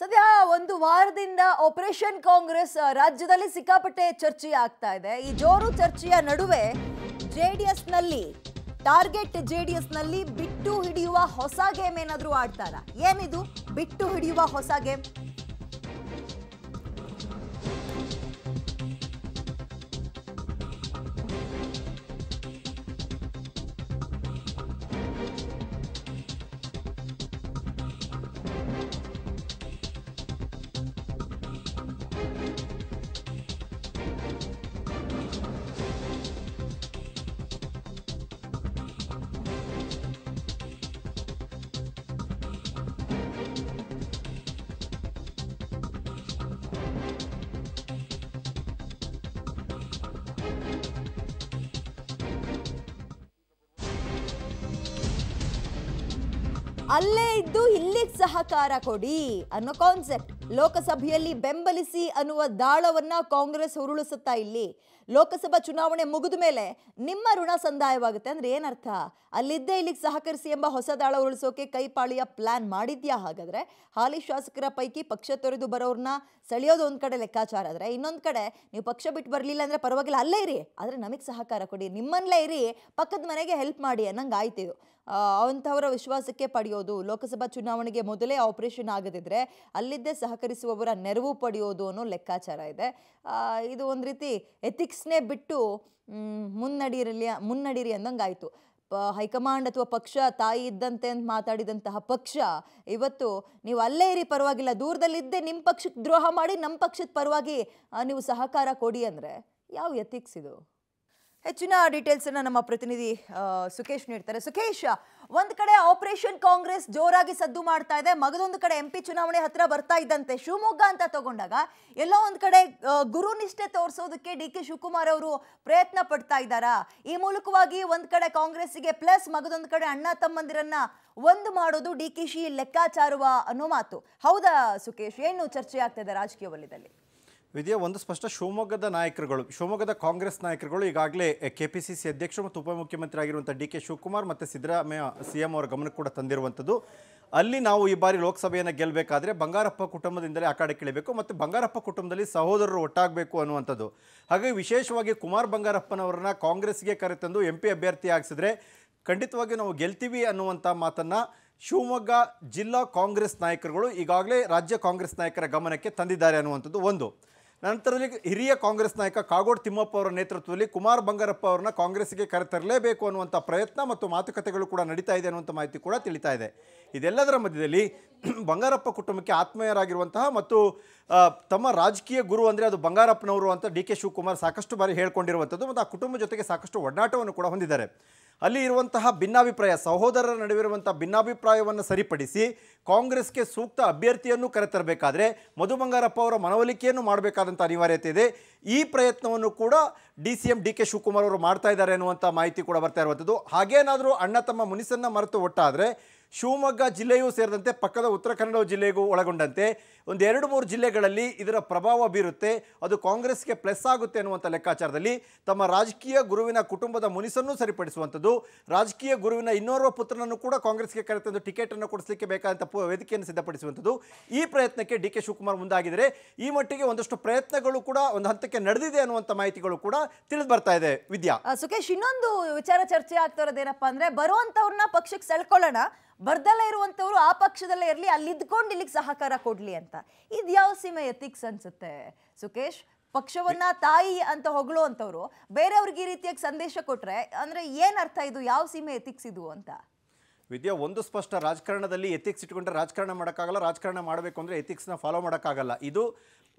ಸದ್ಯ ಒಂದು ವಾರದಿಂದ ಆಪರೇಷನ್ ಕಾಂಗ್ರೆಸ್ ರಾಜ್ಯದಲ್ಲಿ ಸಿಕ್ಕಾಪಟ್ಟೆ ಚರ್ಚೆ ಆಗ್ತಾ ಇದೆ ಈ ಜೋರು ಚರ್ಚೆಯ ನಡುವೆ ಜೆ ಡಿ ನಲ್ಲಿ ಟಾರ್ಗೆಟ್ ಜೆ ಡಿ ನಲ್ಲಿ ಬಿಟ್ಟು ಹಿಡಿಯುವ ಹೊಸ ಗೇಮ್ ಏನಾದರೂ ಆಡ್ತಾರಾ ಏನಿದು ಬಿಟ್ಟು ಹಿಡಿಯುವ ಹೊಸ ಗೇಮ್ ಅಲ್ಲೇ ಇದ್ದು ಇಲ್ಲಿ ಸಹಕಾರ ಕೊಡಿ ಅನ್ನೋ ಕಾನ್ಸೆಪ್ಟ್ ಲೋಕಸಭೆಯಲ್ಲಿ ಬೆಂಬಲಿಸಿ ಅನ್ನುವ ದಾಳವನ್ನ ಕಾಂಗ್ರೆಸ್ ಉರುಳಿಸುತ್ತಾ ಇಲ್ಲಿ ಲೋಕಸಭಾ ಚುನಾವಣೆ ಮುಗಿದ ಮೇಲೆ ನಿಮ್ಮ ಋಣ ಸಂದಾಯವಾಗುತ್ತೆ ಅಂದ್ರೆ ಏನರ್ಥ ಅಲ್ಲಿದ್ದೇ ಇಲ್ಲಿಗೆ ಸಹಕರಿಸಿ ಎಂಬ ಹೊಸ ದಾಳ ಉರುಳಿಸೋಕೆ ಕೈಪಾಳಿಯ ಪ್ಲಾನ್ ಮಾಡಿದ್ಯಾ ಹಾಗಾದ್ರೆ ಹಾಲಿ ಶಾಸಕರ ಪೈಕಿ ಪಕ್ಷ ತೊರೆದು ಬರೋರನ್ನ ಸೆಳೆಯೋದು ಒಂದ್ ಕಡೆ ಲೆಕ್ಕಾಚಾರ ಆದರೆ ಇನ್ನೊಂದು ಕಡೆ ನೀವು ಪಕ್ಷ ಬಿಟ್ಟು ಬರಲಿಲ್ಲ ಅಂದ್ರೆ ಪರವಾಗಿಲ್ಲ ಅಲ್ಲೇ ಇರಿ ಆದ್ರೆ ನಮಗೆ ಸಹಕಾರ ಕೊಡಿ ನಿಮ್ಮನ್ನಲ್ಲೇ ಇರಿ ಪಕ್ಕದ ಮನೆಗೆ ಹೆಲ್ಪ್ ಮಾಡಿ ಅನ್ನಂಗೆ ಆಯ್ತು ಅಂಥವರ ವಿಶ್ವಾಸಕ್ಕೆ ಪಡೆಯೋದು ಲೋಕಸಭಾ ಚುನಾವಣೆಗೆ ಮೊದಲೇ ಆಪರೇಷನ್ ಆಗದಿದ್ರೆ ಅಲ್ಲಿದ್ದೇ ಸಹಕರಿಸುವವರ ನೆರವು ಪಡೆಯೋದು ಅನ್ನೋ ಲೆಕ್ಕಾಚಾರ ಇದೆ ಇದು ಒಂದು ರೀತಿ ಎಥಿಕ್ಸ್ ಪಾಲಿಟಿಕ್ಸ್ನೇ ಬಿಟ್ಟು ಮುನ್ನಡಿರಲಿ ಮುನ್ನಡಿರಿ ಅಂದಂಗಾಯಿತು ಪ ಹೈಕಮಾಂಡ್ ಅಥವಾ ಪಕ್ಷ ತಾಯಿ ಇದ್ದಂತೆ ಅಂತ ಮಾತಾಡಿದಂತಹ ಪಕ್ಷ ಇವತ್ತು ನೀವು ಅಲ್ಲೇ ಇರಿ ಪರವಾಗಿಲ್ಲ ದೂರದಲ್ಲಿದ್ದೇ ನಿಮ್ಮ ಪಕ್ಷಕ್ಕೆ ದ್ರೋಹ ಮಾಡಿ ನಮ್ಮ ಪಕ್ಷದ ಪರವಾಗಿ ನೀವು ಸಹಕಾರ ಕೊಡಿ ಅಂದರೆ ಯಾವ ಎಥಿಕ್ಸ್ ಇದು ಹೆಚ್ಚಿನ ಅನ್ನ ನಮ್ಮ ಪ್ರತಿನಿಧಿ ಸುಖೇಶ್ ನೀಡ್ತಾರೆ ಸುಖೇಶ್ ಒಂದ್ ಕಡೆ ಆಪರೇಷನ್ ಕಾಂಗ್ರೆಸ್ ಜೋರಾಗಿ ಸದ್ದು ಮಾಡ್ತಾ ಇದೆ ಮಗದೊಂದು ಕಡೆ ಎಂಪಿ ಚುನಾವಣೆ ಹತ್ರ ಬರ್ತಾ ಇದ್ದಂತೆ ಶಿವಮೊಗ್ಗ ಅಂತ ತಗೊಂಡಾಗ ಎಲ್ಲೋ ಒಂದು ಕಡೆ ಗುರು ನಿಷ್ಠೆ ತೋರಿಸೋದಕ್ಕೆ ಡಿ ಕೆ ಶಿವಕುಮಾರ್ ಅವರು ಪ್ರಯತ್ನ ಪಡ್ತಾ ಇದ್ದಾರಾ ಈ ಮೂಲಕವಾಗಿ ಒಂದ್ ಕಡೆ ಕಾಂಗ್ರೆಸ್ಗೆ ಪ್ಲಸ್ ಮಗದೊಂದು ಕಡೆ ಅಣ್ಣ ತಮ್ಮಂದಿರನ್ನ ಒಂದು ಮಾಡೋದು ಡಿ ಕೆ ಶಿ ಲೆಕ್ಕಾಚಾರುವ ಅನ್ನೋ ಮಾತು ಹೌದಾ ಸುಖೇಶ್ ಏನು ಚರ್ಚೆ ಆಗ್ತಾ ಇದೆ ರಾಜಕೀಯ ವಲಯದಲ್ಲಿ ವಿದ್ಯೆ ಒಂದು ಸ್ಪಷ್ಟ ಶಿವಮೊಗ್ಗದ ನಾಯಕರುಗಳು ಶಿವಮೊಗ್ಗದ ಕಾಂಗ್ರೆಸ್ ನಾಯಕರುಗಳು ಈಗಾಗಲೇ ಕೆ ಪಿ ಸಿ ಸಿ ಅಧ್ಯಕ್ಷರು ಮತ್ತು ಉಪಮುಖ್ಯಮಂತ್ರಿ ಆಗಿರುವಂಥ ಡಿ ಕೆ ಶಿವಕುಮಾರ್ ಮತ್ತು ಸಿದ್ದರಾಮಯ್ಯ ಸಿ ಎಂ ಅವರ ಗಮನಕ್ಕೆ ಕೂಡ ತಂದಿರುವಂಥದ್ದು ಅಲ್ಲಿ ನಾವು ಈ ಬಾರಿ ಲೋಕಸಭೆಯನ್ನು ಗೆಲ್ಲಬೇಕಾದ್ರೆ ಬಂಗಾರಪ್ಪ ಕುಟುಂಬದಿಂದಲೇ ಆ ಕಡೆ ಕಿಳಿಬೇಕು ಮತ್ತು ಬಂಗಾರಪ್ಪ ಕುಟುಂಬದಲ್ಲಿ ಸಹೋದರರು ಒಟ್ಟಾಗಬೇಕು ಅನ್ನುವಂಥದ್ದು ಹಾಗಾಗಿ ವಿಶೇಷವಾಗಿ ಕುಮಾರ್ ಬಂಗಾರಪ್ಪನವರನ್ನ ಕಾಂಗ್ರೆಸ್ಗೆ ಕರೆತಂದು ಎಂ ಪಿ ಅಭ್ಯರ್ಥಿ ಆಗಿಸಿದ್ರೆ ಖಂಡಿತವಾಗಿ ನಾವು ಗೆಲ್ತೀವಿ ಅನ್ನುವಂಥ ಮಾತನ್ನು ಶಿವಮೊಗ್ಗ ಜಿಲ್ಲಾ ಕಾಂಗ್ರೆಸ್ ನಾಯಕರುಗಳು ಈಗಾಗಲೇ ರಾಜ್ಯ ಕಾಂಗ್ರೆಸ್ ನಾಯಕರ ಗಮನಕ್ಕೆ ತಂದಿದ್ದಾರೆ ಅನ್ನುವಂಥದ್ದು ಒಂದು ನಂತರದಲ್ಲಿ ಹಿರಿಯ ಕಾಂಗ್ರೆಸ್ ನಾಯಕ ಕಾಗೋಡು ತಿಮ್ಮಪ್ಪ ಅವರ ನೇತೃತ್ವದಲ್ಲಿ ಕುಮಾರ್ ಬಂಗಾರಪ್ಪ ಅವರನ್ನ ಕಾಂಗ್ರೆಸ್ಗೆ ಕರೆತರಲೇಬೇಕು ಅನ್ನುವಂಥ ಪ್ರಯತ್ನ ಮತ್ತು ಮಾತುಕತೆಗಳು ಕೂಡ ನಡೀತಾ ಇದೆ ಅನ್ನುವಂಥ ಮಾಹಿತಿ ಕೂಡ ತಿಳಿತಾ ಇದೆ ಇದೆಲ್ಲದರ ಮಧ್ಯದಲ್ಲಿ ಬಂಗಾರಪ್ಪ ಕುಟುಂಬಕ್ಕೆ ಆತ್ಮೀಯರಾಗಿರುವಂತಹ ಮತ್ತು ತಮ್ಮ ರಾಜಕೀಯ ಗುರು ಅಂದರೆ ಅದು ಬಂಗಾರಪ್ಪನವರು ಅಂತ ಡಿ ಕೆ ಶಿವಕುಮಾರ್ ಸಾಕಷ್ಟು ಬಾರಿ ಹೇಳ್ಕೊಂಡಿರುವಂಥದ್ದು ಮತ್ತು ಆ ಕುಟುಂಬ ಜೊತೆಗೆ ಸಾಕಷ್ಟು ಒಡನಾಟವನ್ನು ಕೂಡ ಹೊಂದಿದ್ದಾರೆ ಅಲ್ಲಿ ಇರುವಂತಹ ಭಿನ್ನಾಭಿಪ್ರಾಯ ಸಹೋದರರ ನಡುವಿರುವಂಥ ಭಿನ್ನಾಭಿಪ್ರಾಯವನ್ನು ಸರಿಪಡಿಸಿ ಕಾಂಗ್ರೆಸ್ಗೆ ಸೂಕ್ತ ಅಭ್ಯರ್ಥಿಯನ್ನು ಕರೆತರಬೇಕಾದ್ರೆ ಮಧು ಬಂಗಾರಪ್ಪ ಅವರ ಮನವೊಲಿಕೆಯನ್ನು ಮಾಡಬೇಕಾದಂಥ ಅನಿವಾರ್ಯತೆ ಇದೆ ಈ ಪ್ರಯತ್ನವನ್ನು ಕೂಡ D C M D K Shivakumar ಅವರು ಮಾಡ್ತಾ ಇದ್ದಾರೆ ಅನ್ನುವಂಥ ಮಾಹಿತಿ ಕೂಡ ಬರ್ತಾ ಇರುವಂಥದ್ದು ಹಾಗೇನಾದರೂ ಅಣ್ಣ ತಮ್ಮ ಮುನಿಸನ್ನು ಮರೆತು ಒಟ್ಟಾದರೆ ಶಿವಮೊಗ್ಗ ಜಿಲ್ಲೆಯೂ ಸೇರಿದಂತೆ ಪಕ್ಕದ ಉತ್ತರ ಕನ್ನಡ ಜಿಲ್ಲೆಗೂ ಒಳಗೊಂಡಂತೆ ಒಂದು ಎರಡು ಮೂರು ಜಿಲ್ಲೆಗಳಲ್ಲಿ ಇದರ ಪ್ರಭಾವ ಬೀರುತ್ತೆ ಅದು ಕಾಂಗ್ರೆಸ್ಗೆ ಪ್ಲಸ್ ಆಗುತ್ತೆ ಅನ್ನುವಂಥ ಲೆಕ್ಕಾಚಾರದಲ್ಲಿ ತಮ್ಮ ರಾಜಕೀಯ ಗುರುವಿನ ಕುಟುಂಬದ ಮುನಿಸನ್ನು ಸರಿಪಡಿಸುವಂಥದ್ದು ರಾಜಕೀಯ ಗುರುವಿನ ಇನ್ನೋರ್ವ ಪುತ್ರನನ್ನು ಕೂಡ ಕಾಂಗ್ರೆಸ್ಗೆ ಕರೆತಂದು ಟಿಕೆಟನ್ನು ಕೊಡಿಸಲಿಕ್ಕೆ ಬೇಕಾದಂಥ ವೇದಿಕೆಯನ್ನು ಸಿದ್ಧಪಡಿಸುವಂಥದ್ದು ಈ ಪ್ರಯತ್ನಕ್ಕೆ ಡಿ ಕೆ ಶಿವಕುಮಾರ್ ಮುಂದಾಗಿದರೆ ಈ ಮಟ್ಟಿಗೆ ಒಂದಷ್ಟು ಪ್ರಯತ್ನಗಳು ಕೂಡ ಒಂದು ಹಂತಕ್ಕೆ ನಡೆದಿದೆ ಅನ್ನುವಂಥ ಮಾಹಿತಿಗಳು ಕೂಡ ತಿಳಿದು ಬರ್ತಾ ಇದೆ ವಿದ್ಯಾ ಸುಖೇಶ್ ಇನ್ನೊಂದು ವಿಚಾರ ಚರ್ಚೆ ಆಗ್ತಾ ಇರೋದೇನಪ್ಪ ಅಂದ್ರೆ ಬರುವಂತವ್ರನ್ನ ಪಕ್ಷಕ್ಕೆ ಸೆಳ್ಕೊಳ್ಳೋಣ ಬರ್ದಲ್ಲೇ ಇರುವಂತವ್ರು ಆ ಪಕ್ಷದಲ್ಲೇ ಇರಲಿ ಅಲ್ಲಿ ಇದ್ಕೊಂಡು ಇಲ್ಲಿಗೆ ಸಹಕಾರ ಕೊಡ್ಲಿ ಅಂತ ಇದು ಯಾವ ಸೀಮೆ ಎಥಿಕ್ಸ್ ಅನ್ಸುತ್ತೆ ಸುಕೇಶ್ ಪಕ್ಷವನ್ನ ತಾಯಿ ಅಂತ ಹೊಗಳು ಅಂತವ್ರು ಬೇರೆಯವ್ರಿಗೆ ಈ ರೀತಿಯಾಗಿ ಸಂದೇಶ ಕೊಟ್ರೆ ಅಂದ್ರೆ ಏನ್ ಅರ್ಥ ಇದು ಯಾವ ಸೀಮೆ ಎಥಿಕ್ಸ್ ಇದು ಅಂತ ವಿದ್ಯಾ ಒಂದು ಸ್ಪಷ್ಟ ರಾಜಕಾರಣದಲ್ಲಿ ಎಥಿಕ್ಸ್ ಇಟ್ಕೊಂಡ್ರೆ ರಾಜಕಾರಣ ಮಾಡೋಕ್ಕಾಗಲ್ಲ ರಾಜಕಾರಣ ಮಾಡಬೇಕು ಅಂದರೆ ಎಥಿಕ್ಸ್ನ ಫಾಲೋ ಮಾಡೋಕ್ಕಾಗಲ್ಲ ಇದು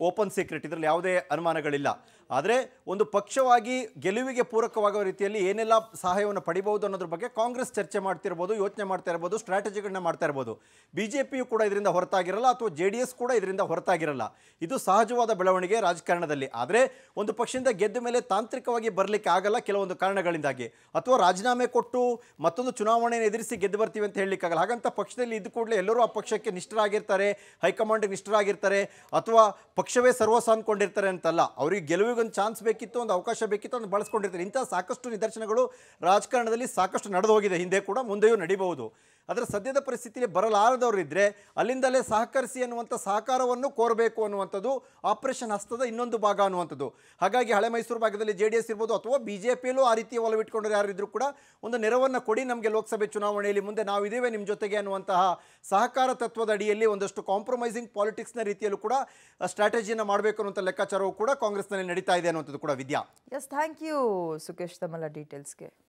ಓಪನ್ ಸೀಕ್ರೆಟ್ ಇದರಲ್ಲಿ ಯಾವುದೇ ಅನುಮಾನಗಳಿಲ್ಲ ಆದರೆ ಒಂದು ಪಕ್ಷವಾಗಿ ಗೆಲುವಿಗೆ ಪೂರಕವಾಗುವ ರೀತಿಯಲ್ಲಿ ಏನೆಲ್ಲ ಸಹಾಯವನ್ನು ಪಡಿಬಹುದು ಅನ್ನೋದ್ರ ಬಗ್ಗೆ ಕಾಂಗ್ರೆಸ್ ಚರ್ಚೆ ಮಾಡ್ತಿರ್ಬೋದು ಯೋಚನೆ ಮಾಡ್ತಾ ಇರ್ಬೋದು ಸ್ಟ್ರಾಟಜಿಗಳನ್ನ ಮಾಡ್ತಾ ಇರ್ಬೋದು ಬಿ ಜೆ ಪಿಯು ಕೂಡ ಇದರಿಂದ ಹೊರತಾಗಿರಲ್ಲ ಅಥವಾ ಜೆ ಡಿ ಎಸ್ ಕೂಡ ಇದರಿಂದ ಹೊರತಾಗಿರಲ್ಲ ಇದು ಸಹಜವಾದ ಬೆಳವಣಿಗೆ ರಾಜಕಾರಣದಲ್ಲಿ ಆದರೆ ಒಂದು ಪಕ್ಷದಿಂದ ಗೆದ್ದ ಮೇಲೆ ತಾಂತ್ರಿಕವಾಗಿ ಬರಲಿಕ್ಕೆ ಆಗಲ್ಲ ಕೆಲವೊಂದು ಕಾರಣಗಳಿಂದಾಗಿ ಅಥವಾ ರಾಜೀನಾಮೆ ಕೊಟ್ಟು ಮತ್ತೊಂದು ಚುನಾವಣೆಯನ್ನು ಎದುರಿಸಿ ಗೆದ್ದ ಬರ್ತೀವಿ ಅಂತ ಹೇಳಲಿಕ್ಕಾಗಲ್ಲ ಹಾಗಂತ ಪಕ್ಷದಲ್ಲಿ ಇದ್ದ ಕೂಡಲೇ ಎಲ್ಲರೂ ಆ ಪಕ್ಷಕ್ಕೆ ನಿಷ್ಠರಾಗಿರ್ತಾರೆ ಹೈಕಮಾಂಡ್ಗೆ ನಿಷ್ಠರಾಗಿರ್ತಾರೆ ಅಥವಾ ಪಕ್ಷವೇ ಸರ್ವಸ್ವ ಅಂದ್ಕೊಂಡಿರ್ತಾರೆ ಅಂತಲ್ಲ ಅವರಿಗೆ ಗೆಲುವಿಗೊಂದು ಚಾನ್ಸ್ ಬೇಕಿತ್ತು ಒಂದು ಅವಕಾಶ ಬೇಕಿತ್ತು ಅಂತ ಬಳಸ್ಕೊಂಡಿರ್ತಾರೆ ಇಂಥ ಸಾಕಷ್ಟು ನಿದರ್ಶನಗಳು ರಾಜಕಾರಣದಲ್ಲಿ ಸಾಕಷ್ಟು ನಡೆದು ಹೋಗಿದೆ ಹಿಂದೆ ಕೂಡ ಮುಂದೆಯೂ ನಡೀಬಹುದು ಅದರ ಸದ್ಯದ ಪರಿಸ್ಥಿತಿಯಲ್ಲಿ ಬರಲಾರದವರಿದ್ದರೆ ಅಲ್ಲಿಂದಲೇ ಸಹಕರಿಸಿ ಅನ್ನುವಂಥ ಸಹಕಾರವನ್ನು ಕೋರಬೇಕು ಅನ್ನುವಂಥದ್ದು ಆಪರೇಷನ್ ಹಸ್ತದ ಇನ್ನೊಂದು ಭಾಗ ಅನ್ನುವಂಥದ್ದು ಹಾಗಾಗಿ ಹಳೆ ಮೈಸೂರು ಭಾಗದಲ್ಲಿ ಜೆ ಡಿ ಎಸ್ ಇರ್ಬೋದು ಅಥವಾ ಬಿ ಜೆ ಪಿಯಲ್ಲೂ ಆ ರೀತಿಯ ಒಲವಿಟ್ಕೊಂಡ್ರೆ ಯಾರಿದ್ರೂ ಕೂಡ ಒಂದು ನೆರವನ್ನು ಕೊಡಿ ನಮಗೆ ಲೋಕಸಭೆ ಚುನಾವಣೆಯಲ್ಲಿ ಮುಂದೆ ನಾವು ಇದೇವೆ ನಿಮ್ಮ ಜೊತೆಗೆ ಅನ್ನುವಂತಹ ಸಹಕಾರ ತತ್ವದ ಅಡಿಯಲ್ಲಿ ಒಂದಷ್ಟು ಕಾಂಪ್ರಮೈಸಿಂಗ್ ಪಾಲಿಟಿಕ್ಸ್ನ ರೀತಿಯಲ್ಲೂ ಕೂಡ ಸ್ಟ್ರಾಟಜಿಯನ್ನು ಮಾಡಬೇಕು ಅನ್ನುವಂಥ ಲೆಕ್ಕಾಚಾರವು ಕೂಡ ಕಾಂಗ್ರೆಸ್ನಲ್ಲಿ ನಡೀತಾ ಇದೆ ಅನ್ನುವಂಥದ್ದು ಕೂಡ Vidya yes thank you Sukhesh ತಮ್ಮಲ್ಲ ಡೀಟೇಲ್ಸ್ಗೆ